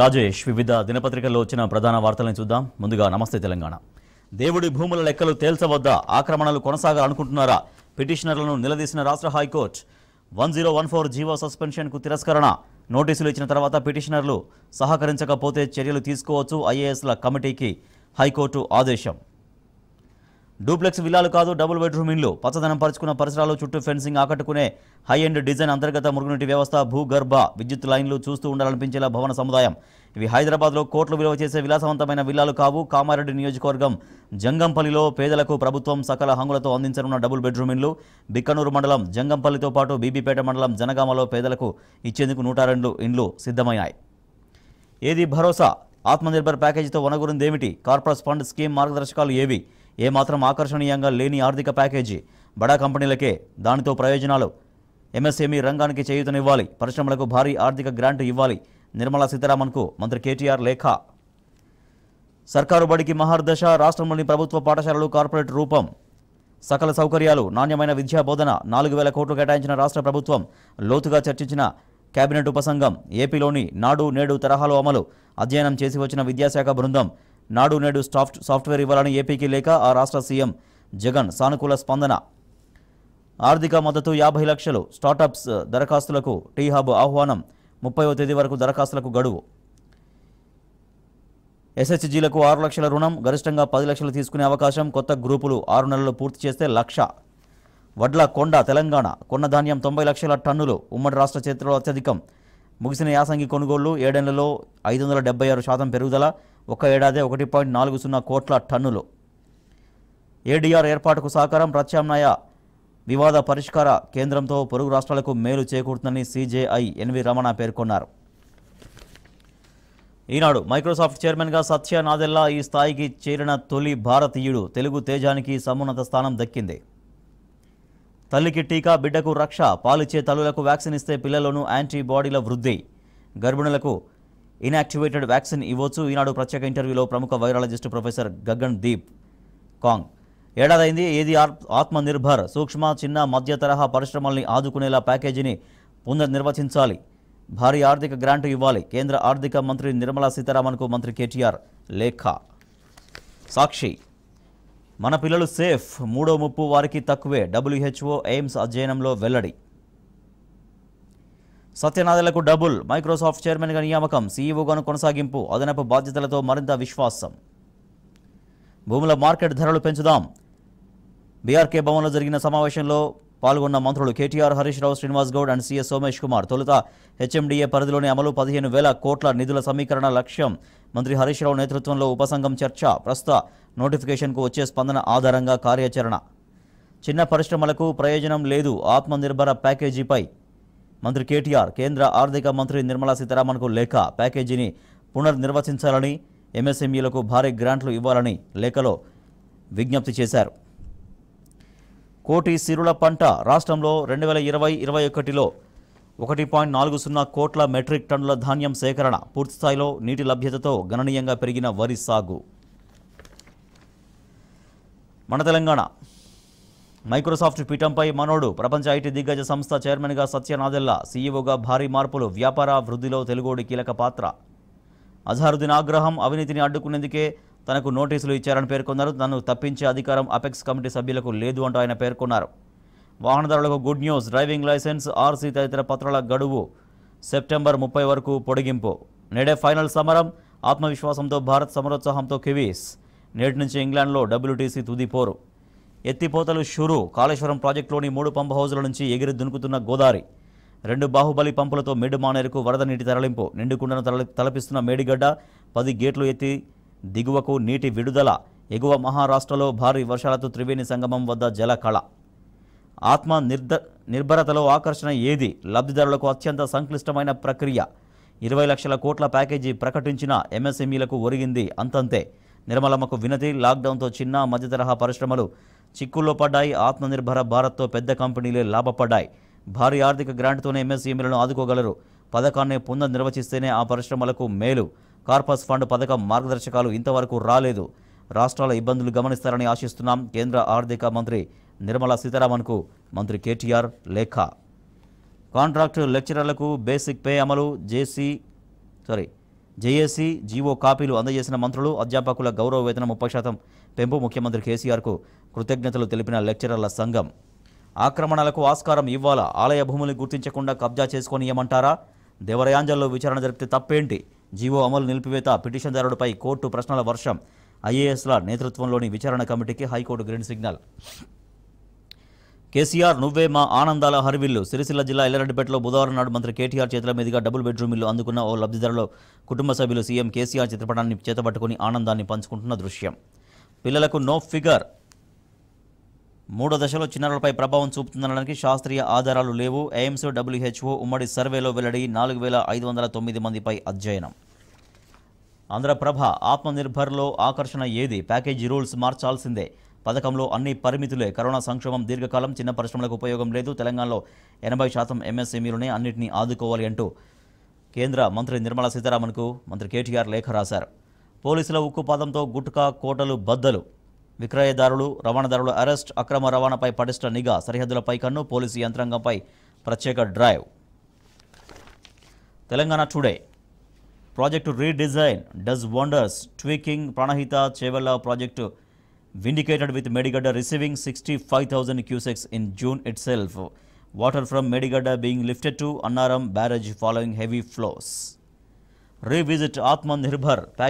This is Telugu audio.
రాజేష్ వివిధ దినపత్రికల్లో వచ్చిన ప్రధాన వార్తలను చూద్దాం ముందుగా నమస్తే తెలంగాణ దేవుడి భూముల లెక్కలు తేల్చవద్దా ఆక్రమణలు కొనసాగాలనుకుంటున్నారా పిటిషనర్లను నిలదీసిన రాష్ట్ర high court one zero one four GO సస్పెన్షన్కు తిరస్కరణ నోటీసులు ఇచ్చిన తర్వాత పిటిషనర్లు సహకరించకపోతే చర్యలు తీసుకోవచ్చు ఐఏఎస్ల కమిటీకి హైకోర్టు ఆదేశం డూప్లెక్స్ విల్లాలు కాదు డబుల్ బెడ్రూమ్ ఇండ్లు పచ్చదనం పరుచుకున్న పరిసరాలు చుట్టూ ఫెన్సింగ్ ఆకట్టుకునే హై ఎండ్ డిజైన్ అంతర్గత మురుగునీటి వ్యవస్థ భూగర్భ విద్యుత్ లైన్లు చూస్తూ ఉండాలనిపించేలా భవన సముదాయం ఇవి హైదరాబాద్లో కోట్లు విలువ చేసే విలాసవంతమైన విల్లాలు కావు కామారెడ్డి నియోజకవర్గం జంగంపల్లిలో పేదలకు ప్రభుత్వం సకల హంగులతో అందించనున్న డబుల్ బెడ్రూమ్ ఇండ్లు బిక్కనూరు మండలం జంగంపల్లితో పాటు బీబీపేట మండలం జనగామలో పేదలకు ఇచ్చేందుకు నూట రెండు ఇండ్లు సిద్ధమయ్యాయి ఏది భరోసా ఆత్మనిర్భర్ ప్యాకేజీతో వనగురిందేమిటి కార్పొరేట్ ఫండ్ స్కీమ్ మార్గదర్శకాలు ఏవి ఏమాత్రం ఆకర్షణీయంగా లేని ఆర్థిక ప్యాకేజీ బడా కంపెనీలకే దానితో ప్రయోజనాలు ఎంఎస్ఎంఈ రంగానికి చేయూతనివ్వాలి పరిశ్రమలకు భారీ ఆర్థిక గ్రాంట్ ఇవ్వాలి నిర్మలా సీతారామన్కు మంత్రి కేటీఆర్ లేఖ సర్కారు బడికి మహర్దశ రాష్ట్రంలోని ప్రభుత్వ పాఠశాలలు కార్పొరేట్ రూపం సకల సౌకర్యాలు నాణ్యమైన విద్యా బోధన నాలుగు వేల కోట్లు కేటాయించిన రాష్ట్ర ప్రభుత్వం లోతుగా చర్చించిన కేబినెట్ ఉపసంఘం ఏపీలోని నాడు నేడు తరహాలో అమలు అధ్యయనం చేసి వచ్చిన విద్యాశాఖ బృందం నాడు నేడు సాఫ్ట్ సాఫ్ట్వేర్ ఇవ్వాలని ఏపీకి లేక ఆ రాష్ట్ర సీఎం జగన్ సానుకూల స్పందన ఆర్థిక మద్దతు యాభై లక్షలు స్టార్టప్స్ దరఖాస్తులకు టీ హబ్ ఆహ్వానం ముప్పైవ తేదీ వరకు దరఖాస్తులకు గడువు ఎస్హెచ్జీలకు ఆరు లక్షల రుణం గరిష్టంగా పది లక్షలు తీసుకునే అవకాశం కొత్త గ్రూపులు ఆరు నెలలు పూర్తి చేస్తే లక్ష వడ్ల కొండ తెలంగాణ కొన్న ధాన్యం తొంభై లక్షల టన్నులు ఉమ్మడి రాష్ట్ర చేతిలో అత్యధికం ముగిసిన యాసంగి కొనుగోళ్లు ఏడేళ్లలో ఐదు వందల డెబ్బై ఆరు శాతం పెరుగుదల ఒక ఏడాది ఒకటి పాయింట్ నాలుగు సున్నా కోట్ల టన్నులు ఏడీఆర్ ఏర్పాటుకు సహకారం ప్రత్యామ్నాయ వివాద పరిష్కార కేంద్రంతో పొరుగు రాష్ట్రాలకు మేలు చేకూరుతుందని సీజేఐ ఎన్వి రమణ పేర్కొన్నారు ఈనాడు మైక్రోసాఫ్ట్ చైర్మన్గా సత్య నాదెల్లా ఈ స్థాయికి చేరిన తొలి భారతీయుడు తెలుగు తేజానికి సమున్నత స్థానం దక్కింది తల్లికి టీకా బిడ్డకు రక్ష పాలిచ్చే తల్లులకు వ్యాక్సిన్ ఇస్తే పిల్లలను యాంటీబాడీల వృద్ధి గర్భిణులకు ఇన్యాక్టివేటెడ్ వ్యాక్సిన్ ఇవ్వచ్చు ఈనాడు ప్రత్యేక ఇంటర్వ్యూలో ప్రముఖ virologist professor Gagandeep Kang ఏడాదైంది ఏది ఆత్మనిర్భర్ సూక్ష్మ చిన్న మధ్య తరహా పరిశ్రమల్ని ఆదుకునేలా ప్యాకేజీని పునర్నిర్వచించాలి భారీ ఆర్థిక గ్రాంట్ ఇవ్వాలి కేంద్ర ఆర్థిక మంత్రి నిర్మలా సీతారామన్కు మంత్రి కేటీఆర్ లేఖ సాక్షి మన పిల్లలు సేఫ్ మూడో ముప్పు వారికి తక్కువే డబ్ల్యూహెచ్ఓ ఎయిమ్స్ అధ్యయనంలో వెల్లడి సత్యనాథలకు డబుల్ మైక్రోసాఫ్ట్ చైర్మన్గా నియామకం సీఈఓగాను కొనసాగింపు అదనపు బాధ్యతలతో మరింత విశ్వాసం భూముల మార్కెట్ ధరలు పెంచుదాం బీఆర్కే భవన్లో జరిగిన సమావేశంలో పాల్గొన్న మంత్రులు కేటీఆర్ హరీష్ రావు శ్రీనివాస్ గౌడ్ అండ్ సీఎస్ సోమేష్ కుమార్ తొలుత హెచ్ఎండిఏ పరిధిలోని అమలు పదిహేను వేల కోట్ల నిధుల సమీకరణ లక్ష్యం మంత్రి హరీష్ రావు నేతృత్వంలో ఉపసంఘం చర్చ ప్రస్తుత నోటిఫికేషన్కు వచ్చే స్పందన ఆధారంగా కార్యాచరణ చిన్న పరిశ్రమలకు ప్రయోజనం లేదు ఆత్మనిర్భర ప్యాకేజీపై మంత్రి కేటీఆర్ కేంద్ర ఆర్థిక మంత్రి నిర్మలా సీతారామన్కు లేఖ ప్యాకేజీని పునర్నిర్వచించాలని ఎంఎస్ఎంఈలకు భారీ గ్రాంట్లు ఇవ్వాలని లేఖలో విజ్ఞప్తి చేశారు కోటి సిరుల పంట రాష్ట్రంలో రెండు వేల ఇరవై ఇరవై ఒకటిలో ఒకటి పాయింట్ నాలుగు సున్నా కోట్ల మెట్రిక్ టన్నుల ధాన్యం సేకరణ పూర్తిస్థాయిలో నీటి లభ్యతతో గణనీయంగా పెరిగిన వరి సాగు మన తెలంగాణ మైక్రోసాఫ్ట్ పీఠంపై మనోడు ప్రపంచ ఐటీ దిగ్గజ సంస్థ చైర్మన్గా సత్యనాథెల్లా సీఈఓగా భారీ మార్పులు వ్యాపార వృద్ధిలో తెలుగోడి కీలక పాత్ర అజారుద్దీన్ ఆగ్రహం అవినీతిని అడ్డుకునేందుకే తనకు నోటీసులు ఇచ్చారని పేర్కొన్నారు తనను తప్పించే అధికారం అపెక్స్ కమిటీ సభ్యులకు లేదు అంటూ ఆయన పేర్కొన్నారు వాహనదారులకు good news driving licence RC తదితర పత్రాల గడువు సెప్టెంబర్ ముప్పై వరకు పొడిగింపు నేడే ఫైనల్ సమరం ఆత్మవిశ్వాసంతో భారత్ సమరోత్సాహంతో కివీస్ నేటి నుంచి ఇంగ్లాండ్లో డబ్ల్యూటీసీ తుదిపోరు ఎత్తిపోతలు షురు కాళేశ్వరం ప్రాజెక్టులోని మూడు పంప్ హౌజుల నుంచి ఎగిరి దునుకుతున్న గోదావరి రెండు బాహుబలి పంపులతో మానేరుకు వరద నీటి తరలింపు నిండుకుండను తల తలపిస్తున్న మేడిగడ్డ పది గేట్లు ఎత్తి దిగువకు నీటి విడుదల ఎగువ మహారాష్ట్రలో భారీ వర్షాలతో త్రివేణి సంగమం వద్ద జల కళ ఆత్మ నిర్ద నిర్భరతలో ఆకర్షణ ఏది లబ్ధిదారులకు అత్యంత సంక్లిష్టమైన ప్రక్రియ ఇరవై లక్షల కోట్ల ప్యాకేజీ ప్రకటించిన ఎంఎస్ఎంఈలకు ఒరిగింది అంతంతే నిర్మలమ్మకు వినతి లాక్డౌన్తో చిన్న మధ్యతరహా పరిశ్రమలు చిక్కుల్లో పడ్డాయి ఆత్మనిర్భర భారత్తో పెద్ద కంపెనీలే లాభపడ్డాయి భారీ ఆర్థిక గ్రాంట్తోనే ఎంఎస్ఎంఈలను e ఆదుకోగలరు పథకాన్ని పునర్నిర్వచిస్తేనే ఆ పరిశ్రమలకు మేలు కార్పస్ ఫండ్ పథకం మార్గదర్శకాలు ఇంతవరకు రాలేదు రాష్ట్రాల ఇబ్బందులు గమనిస్తారని ఆశిస్తున్నాం కేంద్ర ఆర్థిక మంత్రి నిర్మలా సీతారామన్కు మంత్రి కేటీఆర్ లేఖ కాంట్రాక్టు లెక్చరర్లకు బేసిక్ పే అమలు జేసీ సారీ జేఏసీ జీవో కాపీలు అందజేసిన మంత్రులు అధ్యాపకుల గౌరవ వేతనం ముప్పై శాతం పెంపు ముఖ్యమంత్రి కేసీఆర్కు కృతజ్ఞతలు తెలిపిన లెక్చరర్ల సంఘం ఆక్రమణలకు ఆస్కారం ఇవ్వాలా ఆలయ భూములు గుర్తించకుండా కబ్జా చేసుకొనియమంటారా దేవరయాంజల్లో విచారణ జరిపితే తప్పేంటి జీవో అమలు నిలిపివేత పిటిషన్దారుడిపై కోర్టు ప్రశ్నల వర్షం ఐఏఎస్ల నేతృత్వంలోని విచారణ కమిటీకి హైకోర్టు గ్రీన్ సిగ్నల్ కేసీఆర్ నువ్వే మా ఆనందాల హరివిల్లు సిరిసిల్ల జిల్లా ఎల్లరెడ్డిపేటలో బుధవారం నాడు మంత్రి కేటీఆర్ చేతుల మీదుగా డబుల్ బెడ్రూమ్ ఇల్లు అందుకున్న ఓ లబ్ధిదారుల కుటుంబ సభ్యులు సీఎం కేసీఆర్ చిత్రపటాన్ని చేతపట్టుకుని ఆనందాన్ని పంచుకుంటున్న దృశ్యం పిల్లలకు నో ఫిగర్ మూడో దశలో చిన్నారులపై ప్రభావం చూపుతుందనడానికి శాస్త్రీయ ఆధారాలు లేవు ఎయిమ్స్ డబ్ల్యూహెచ్ఓ ఉమ్మడి సర్వేలో వెల్లడి నాలుగు వేల ఐదు వందల తొమ్మిది మందిపై అధ్యయనం ఆంధ్రప్రభ ఆత్మనిర్భర్లో ఆకర్షణ ఏది ప్యాకేజీ రూల్స్ మార్చాల్సిందే పథకంలో అన్ని పరిమితులే కరోనా సంక్షోభం దీర్ఘకాలం చిన్న పరిశ్రమలకు ఉపయోగం లేదు తెలంగాణలో ఎనభై శాతం ఎంఎస్ఎంఈలోనే అన్నింటినీ ఆదుకోవాలి అంటూ కేంద్ర మంత్రి నిర్మలా సీతారామన్కు మంత్రి కేటీఆర్ లేఖ రాశారు పోలీసుల ఉక్కుపాదంతో గుట్కా కోటలు బద్దలు విక్రయదారులు రవాణాదారుల అరెస్ట్ అక్రమ రవాణాపై పటిష్ట నిఘా సరిహద్దులపై కన్ను పోలీసు యంత్రాంగంపై ప్రత్యేక drive Telangana today project redesign does wonders tweaking Pranahita Chevella project vindicated with Medigada receiving 65,000 cusecs in June itself. Water from Medigada being lifted to Annaram barrage following heavy flows. Revisit Atmanirbhar package.